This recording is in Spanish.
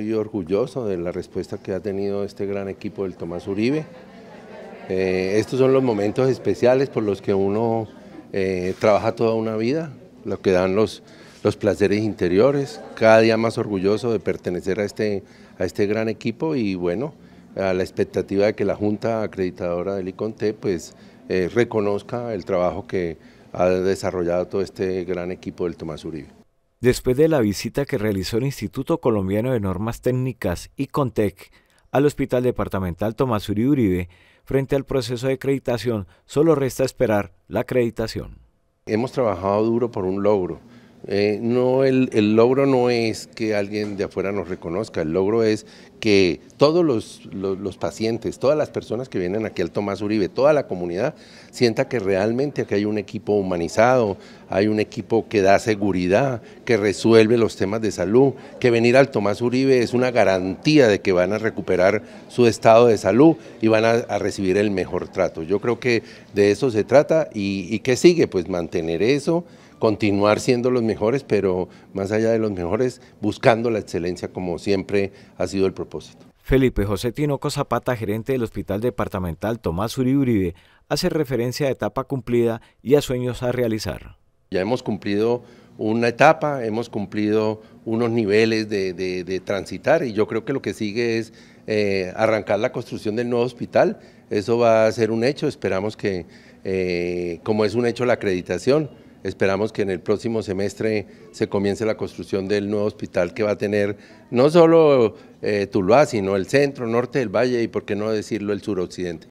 y orgulloso de la respuesta que ha tenido este gran equipo del Tomás Uribe. Eh, estos son los momentos especiales por los que uno eh, trabaja toda una vida, lo que dan los, los placeres interiores, cada día más orgulloso de pertenecer a este, a este gran equipo y bueno, a la expectativa de que la Junta Acreditadora del ICONTE pues eh, reconozca el trabajo que ha desarrollado todo este gran equipo del Tomás Uribe después de la visita que realizó el Instituto Colombiano de Normas Técnicas y Contec al Hospital Departamental Tomás Uri Uribe frente al proceso de acreditación, solo resta esperar la acreditación. Hemos trabajado duro por un logro. Eh, no, el, logro no es que alguien de afuera nos reconozca, el logro es que todos los, pacientes, todas las personas que vienen aquí al Tomás Uribe, toda la comunidad, sienta que realmente aquí hay un equipo humanizado, hay un equipo que da seguridad, que resuelve los temas de salud, que venir al Tomás Uribe es una garantía de que van a recuperar su estado de salud y van a, recibir el mejor trato. Yo creo que de eso se trata y, y que sigue, pues mantener eso continuar siendo los mejores, pero más allá de los mejores, buscando la excelencia como siempre ha sido el propósito. Felipe José Tinoco Zapata, gerente del Hospital Departamental Tomás Uribe, hace referencia a etapa cumplida y a sueños a realizar. Ya hemos cumplido una etapa, hemos cumplido unos niveles de, transitar y yo creo que lo que sigue es eh, arrancar la construcción del nuevo hospital. Eso va a ser un hecho, esperamos que, eh, como es un hecho la acreditación, Esperamos que en el próximo semestre se comience la construcción del nuevo hospital que va a tener no solo eh, Tuluá, sino el centro, norte del valle y, por qué no decirlo, el suroccidente.